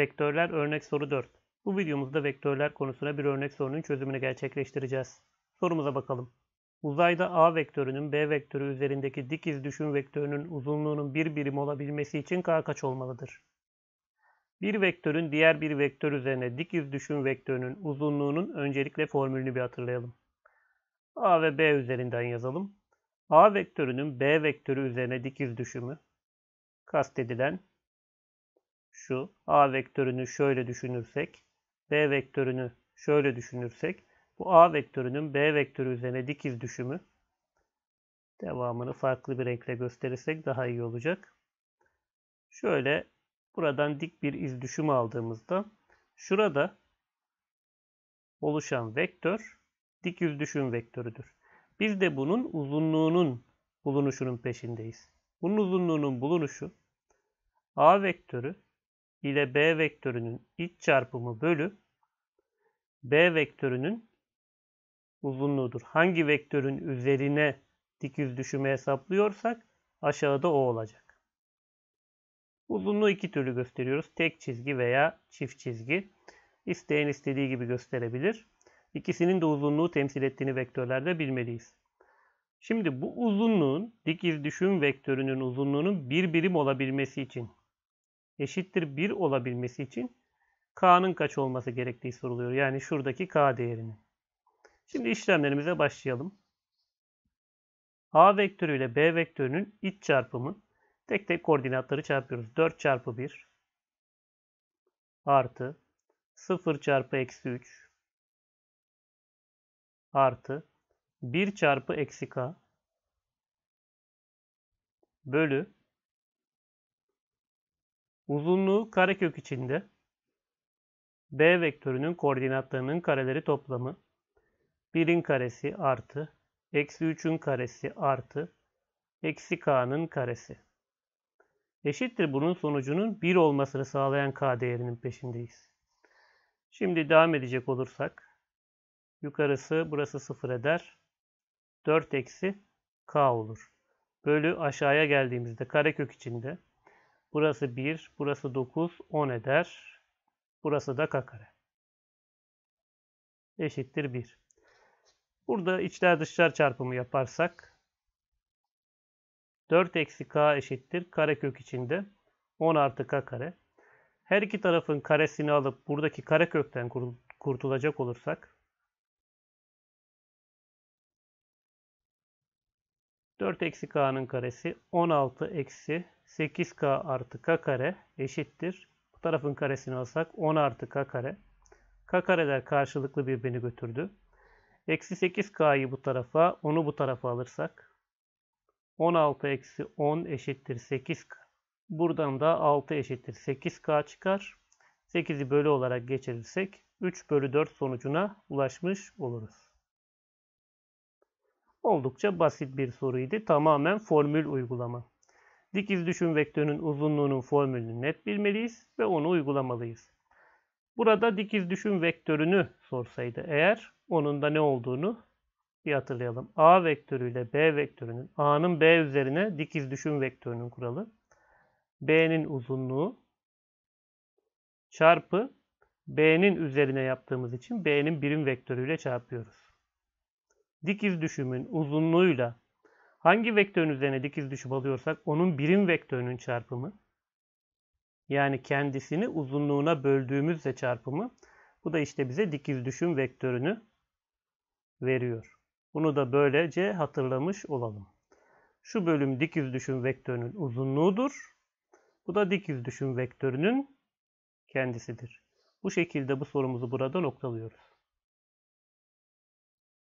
Vektörler örnek soru 4. Bu videomuzda vektörler konusuna bir örnek sorunun çözümünü gerçekleştireceğiz. Sorumuza bakalım. Uzayda A vektörünün B vektörü üzerindeki dik iz düşüm vektörünün uzunluğunun bir birim olabilmesi için K kaç olmalıdır? Bir vektörün diğer bir vektör üzerine dik iz düşüm vektörünün uzunluğunun öncelikle formülünü bir hatırlayalım. A ve B üzerinden yazalım. A vektörünün B vektörü üzerine dik iz düşümü kastedilen şu A vektörünü şöyle düşünürsek, B vektörünü şöyle düşünürsek bu A vektörünün B vektörü üzerine dikiz düşümü devamını farklı bir renkle gösterirsek daha iyi olacak. Şöyle buradan dik bir iz düşümü aldığımızda şurada oluşan vektör dik yüz düşüm vektörüdür. Biz de bunun uzunluğunun bulunuşunun peşindeyiz. Bunun uzunluğunun bulunuşu A vektörü ile b vektörünün iç çarpımı bölü b vektörünün uzunluğudur. Hangi vektörün üzerine dik yüz düşümü hesaplıyorsak aşağıda o olacak. Uzunluğu iki türlü gösteriyoruz. Tek çizgi veya çift çizgi. İsteyen istediği gibi gösterebilir. İkisinin de uzunluğu temsil ettiğini vektörlerde bilmeliyiz. Şimdi bu uzunluğun dik iz düşüm vektörünün uzunluğunun bir birim olabilmesi için eşittir 1 olabilmesi için k'nın kaç olması gerektiği soruluyor. Yani şuradaki k değerini. Şimdi işlemlerimize başlayalım. a vektörü ile b vektörünün iç çarpımı tek tek koordinatları çarpıyoruz. 4 çarpı 1 artı 0 çarpı eksi 3 artı 1 çarpı eksi k bölü Uzunluğu karekök içinde B vektörünün koordinatlarının kareleri toplamı 1'in karesi artı eksi 3'ün karesi artı eksi k'nın karesi. Eşittir bunun sonucunun 1 olmasını sağlayan k değerinin peşindeyiz. Şimdi devam edecek olursak yukarısı burası 0 eder. 4 eksi k olur. Bölü aşağıya geldiğimizde karekök içinde Burası 1, burası 9, 10 eder. Burası da k kare. Eşittir 1. Burada içler dışlar çarpımı yaparsak 4 eksi k eşittir karekök içinde 10 artı k kare. Her iki tarafın karesini alıp buradaki karekökten kurtulacak olursak 4 eksi k'nın karesi 16 eksi 8k artı k kare eşittir. Bu tarafın karesini alsak 10 artı k kare. k kareler karşılıklı birbirini götürdü. Eksi 8k'yı bu tarafa, onu bu tarafa alırsak 16 eksi 10 eşittir 8k. Buradan da 6 eşittir 8k çıkar. 8'i bölü olarak geçirirsek 3 bölü 4 sonucuna ulaşmış oluruz. Oldukça basit bir soruydu. Tamamen formül uygulama. Dikiz düşüm vektörünün uzunluğunun formülünü net bilmeliyiz ve onu uygulamalıyız. Burada dikiz düşüm vektörünü sorsaydı eğer onun da ne olduğunu bir hatırlayalım. A vektörü ile B vektörünün A'nın B üzerine dikiz düşüm vektörünün kuralı. B'nin uzunluğu çarpı B'nin üzerine yaptığımız için B'nin birim vektörüyle çarpıyoruz. Dikiz düşümün uzunluğuyla hangi vektörün üzerine dikiz düşüp alıyorsak onun birim vektörünün çarpımı yani kendisini uzunluğuna böldüğümüzde çarpımı bu da işte bize dikiz düşüm vektörünü veriyor. Bunu da böylece hatırlamış olalım. Şu bölüm dikiz düşüm vektörünün uzunluğudur. Bu da dikiz düşüm vektörünün kendisidir. Bu şekilde bu sorumuzu burada noktalıyoruz.